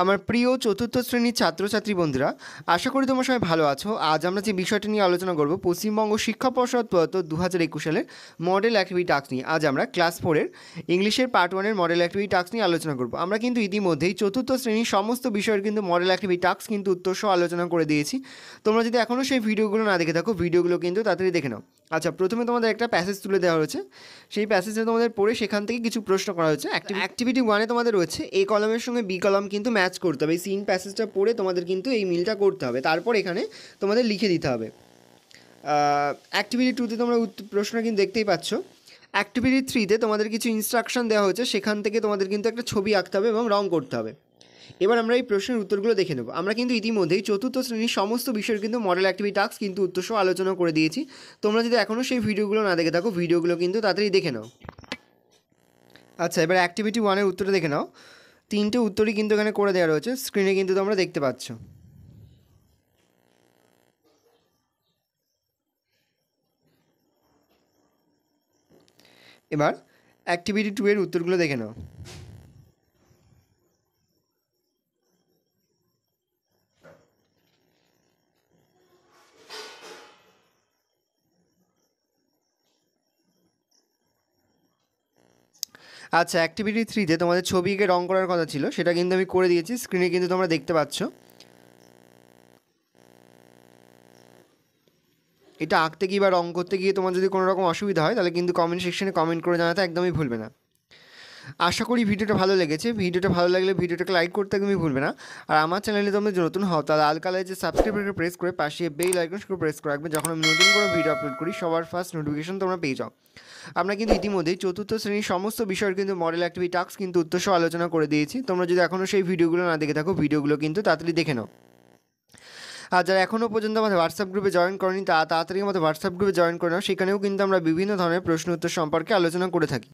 আমার প্রিয় চতুর্থ শ্রেণীর ছাত্রছাত্রী বন্ধুরা আশা করি তোমার সবাই ভালো আছো আজ আমরা যে বিষয়টি নিয়ে আলোচনা করব পশ্চিমবঙ্গ শিক্ষা পর্ষদ প্রয়াত দু হাজার একুশ সালের মডেল অ্যাক্টিভিটি টাস্ক নিয়ে আজ আমরা ক্লাস ফোরের ইংলিশের পার্ট ওয়ানের মডেল অ্যাক্টিভিটি টাস্ক নিয়ে আলোচনা করব আমরা কিন্তু ইতিমধ্যেই চতুর্থ শ্রেণীর সমস্ত বিষয়ের কিন্তু মডেল অ্যাক্টিভিটি টাস্ক কিন্তু উত্তরসহ আলোচনা করে দিয়েছি তোমরা যদি এখনও সেই ভিডিওগুলো না দেখে থাকো ভিডিওগুলো কিন্তু তাড়াতাড়ি দেখে নাও আচ্ছা প্রথমে তোমাদের একটা প্যাসেজ তুলে দেওয়া হয়েছে সেই প্যাসেজে তোমাদের পড়ে সেখান থেকে কিছু প্রশ্ন করা হয়েছে অ্যাক্টিভিটি ওয়ানে তোমাদের রয়েছে এ কলমের সঙ্গে বি কলম কিন্তু ম্যাচ করতে হবে এই সিন প্যাসেজটা পড়ে তোমাদের কিন্তু এই মিলটা করতে হবে তারপর এখানে তোমাদের লিখে দিতে হবে অ্যাক্টিভিটি টুতে তোমরা প্রশ্ন কিন্তু দেখতেই পাচ্ছ অ্যাক্টিভিটি থ্রিতে তোমাদের কিছু ইনস্ট্রাকশন দেওয়া হয়েছে সেখান থেকে তোমাদের কিন্তু একটা ছবি আঁকতে হবে এবং রং করতে হবে এবার আমরা এই প্রশ্নের উত্তরগুলো দেখে নেব আমরা কিন্তু ইতিমধ্যেই চতুর্থ শ্রেণীর সমস্ত বিষয়ের কিন্তু মডেল অ্যাক্টিভি টাস্ক কিন্তু উত্তরসহ আলোচনা করে দিয়েছি তোমরা যদি এখনও সেই ভিডিওগুলো না দেখে থাকো ভিডিওগুলো কিন্তু তাড়াতাড়ি দেখে নাও আচ্ছা এবার অ্যাক্টিভিটি ওয়ানের উত্তরটা দেখে নাও তিনটে উত্তরই কিন্তু এখানে করে দেওয়া রয়েছে স্ক্রিনে কিন্তু তোমরা দেখতে পাচ্ছ এবার অ্যাক্টিভিটি টু এর উত্তরগুলো দেখে নাও আচ্ছা অ্যাক্টিভিটি থ্রিতে তোমাদের ছবিকে রং করার কথা ছিল সেটা কিন্তু আমি করে দিয়েছি স্ক্রিনে কিন্তু তোমরা দেখতে পাচ্ছ এটা আঁকতে গিয়ে বা রং করতে গিয়ে তোমার যদি কোনো রকম অসুবিধা হয় তাহলে কিন্তু কমেন্ট সেকশনে কমেন্ট করে জানাতে একদমই ভুলবে না আশা করি ভিডিওটা ভালো লেগেছে ভিডিওটা ভালো লাগলে ভিডিওটাকে লাইক করতে তুমি ভুলবে না আর আমার চ্যানেলে তোমরা যে নতুন হও তাহলে আল কালারে যে সাবস্ক্রাইবারকে প্রেস করে পাশে বেল আইকন করে প্রেস করে রাখবে যখন আমি নতুন করে ভিডিও আপলোড করি সবার ফার্স্ট নোটিফিকেশন তোমরা পেয়ে যাও আমরা কিন্তু ইতিমধ্যেই চতুর্থ শ্রেণীর সমস্ত বিষয়ের কিন্তু মডেল অ্যাক্টিভিটি টাস্ক কিন্তু উত্তরসহ আলোচনা করে দিয়েছি তোমরা যদি এখনও সেই ভিডিওগুলো না দেখে থাকো ভিডিওগুলো কিন্তু তাড়াতাড়ি দেখে নাও আর যারা এখনও পর্যন্ত আমাদের হোয়াটসঅ্যাপ গ্রুপে জয়েন করেনি তা তাড়াতাড়ি আমাদের হোয়াটসঅ্যাপ গ্রুপে জয়েন করে নাও সেখানেও কিন্তু আমরা বিভিন্ন ধরনের প্রশ্ন উত্তর সম্পর্কে আলোচনা করে থাকি